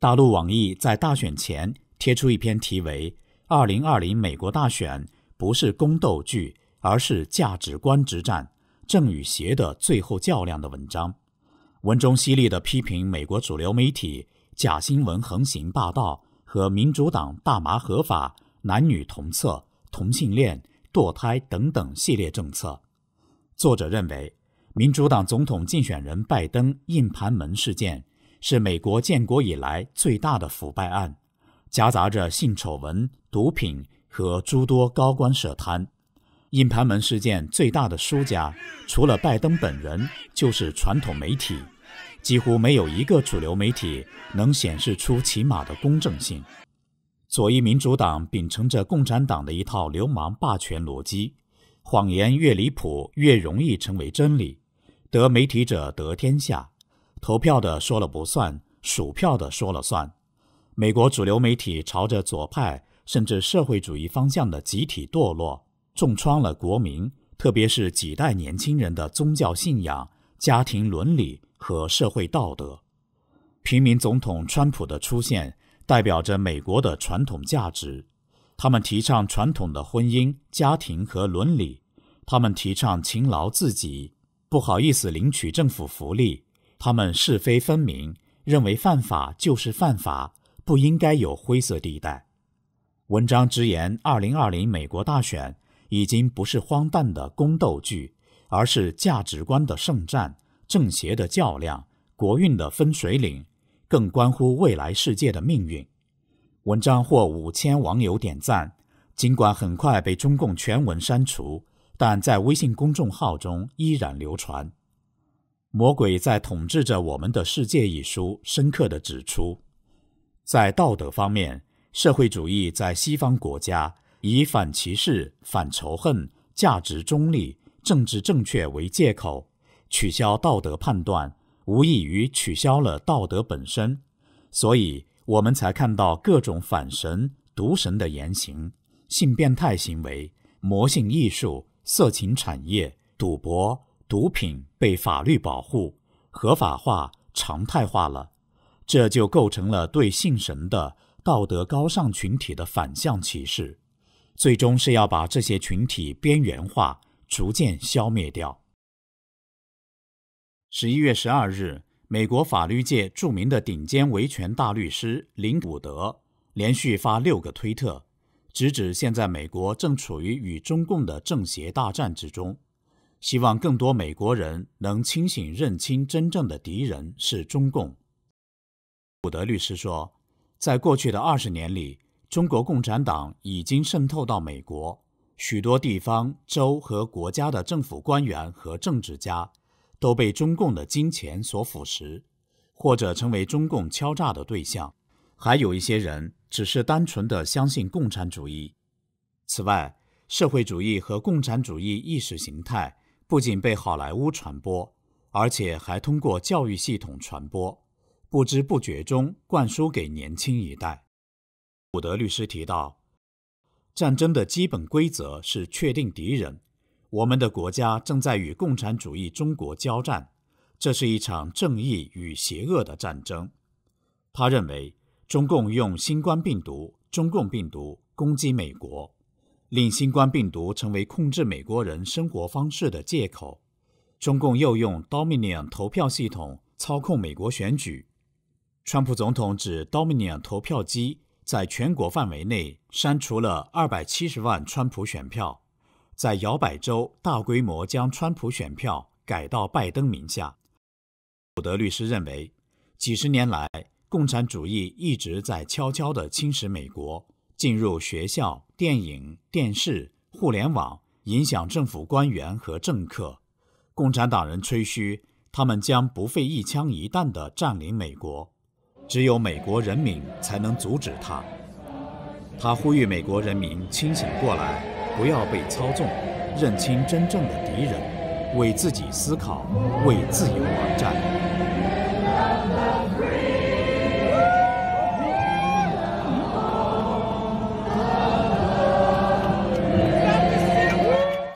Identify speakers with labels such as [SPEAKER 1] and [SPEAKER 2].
[SPEAKER 1] 大陆网易在大选前贴出一篇题为《二零二零美国大选不是宫斗剧，而是价值观之战，正与邪的最后较量》的文章，文中犀利地批评美国主流媒体假新闻横行霸道和民主党大麻合法、男女同厕、同性恋、堕胎等等系列政策。作者认为，民主党总统竞选人拜登硬盘门事件。是美国建国以来最大的腐败案，夹杂着性丑闻、毒品和诸多高官涉贪。硬盘门事件最大的输家，除了拜登本人，就是传统媒体。几乎没有一个主流媒体能显示出起码的公正性。左翼民主党秉承着共产党的一套流氓霸权逻辑：谎言越离谱，越容易成为真理。得媒体者得天下。投票的说了不算，数票的说了算。美国主流媒体朝着左派甚至社会主义方向的集体堕落，重创了国民，特别是几代年轻人的宗教信仰、家庭伦理和社会道德。平民总统川普的出现，代表着美国的传统价值。他们提倡传统的婚姻、家庭和伦理，他们提倡勤劳自己，不好意思领取政府福利。他们是非分明，认为犯法就是犯法，不应该有灰色地带。文章直言，二零二零美国大选已经不是荒诞的宫斗剧，而是价值观的圣战、政邪的较量、国运的分水岭，更关乎未来世界的命运。文章获五千网友点赞，尽管很快被中共全文删除，但在微信公众号中依然流传。《魔鬼在统治着我们的世界》一书深刻地指出，在道德方面，社会主义在西方国家以反歧视、反仇恨、价值中立、政治正确为借口，取消道德判断，无异于取消了道德本身。所以，我们才看到各种反神、毒神的言行、性变态行为、魔性艺术、色情产业、赌博。毒品被法律保护、合法化、常态化了，这就构成了对信神的道德高尚群体的反向歧视，最终是要把这些群体边缘化，逐渐消灭掉。十一月十二日，美国法律界著名的顶尖维权大律师林古德连续发六个推特，直指现在美国正处于与中共的政协大战之中。希望更多美国人能清醒认清，真正的敌人是中共。古德律师说，在过去的二十年里，中国共产党已经渗透到美国许多地方、州和国家的政府官员和政治家，都被中共的金钱所腐蚀，或者成为中共敲诈的对象。还有一些人只是单纯的相信共产主义。此外，社会主义和共产主义意识形态。不仅被好莱坞传播，而且还通过教育系统传播，不知不觉中灌输给年轻一代。伍德律师提到，战争的基本规则是确定敌人。我们的国家正在与共产主义中国交战，这是一场正义与邪恶的战争。他认为，中共用新冠病毒、中共病毒攻击美国。令新冠病毒成为控制美国人生活方式的借口，中共又用 Dominion 投票系统操控美国选举。川普总统指 Dominion 投票机在全国范围内删除了270万川普选票，在摇摆州大规模将川普选票改到拜登名下。伍德律师认为，几十年来，共产主义一直在悄悄地侵蚀美国。进入学校、电影、电视、互联网，影响政府官员和政客。共产党人吹嘘，他们将不费一枪一弹地占领美国，只有美国人民才能阻止他。他呼吁美国人民清醒过来，不要被操纵，认清真正的敌人，为自己思考，为自由而战。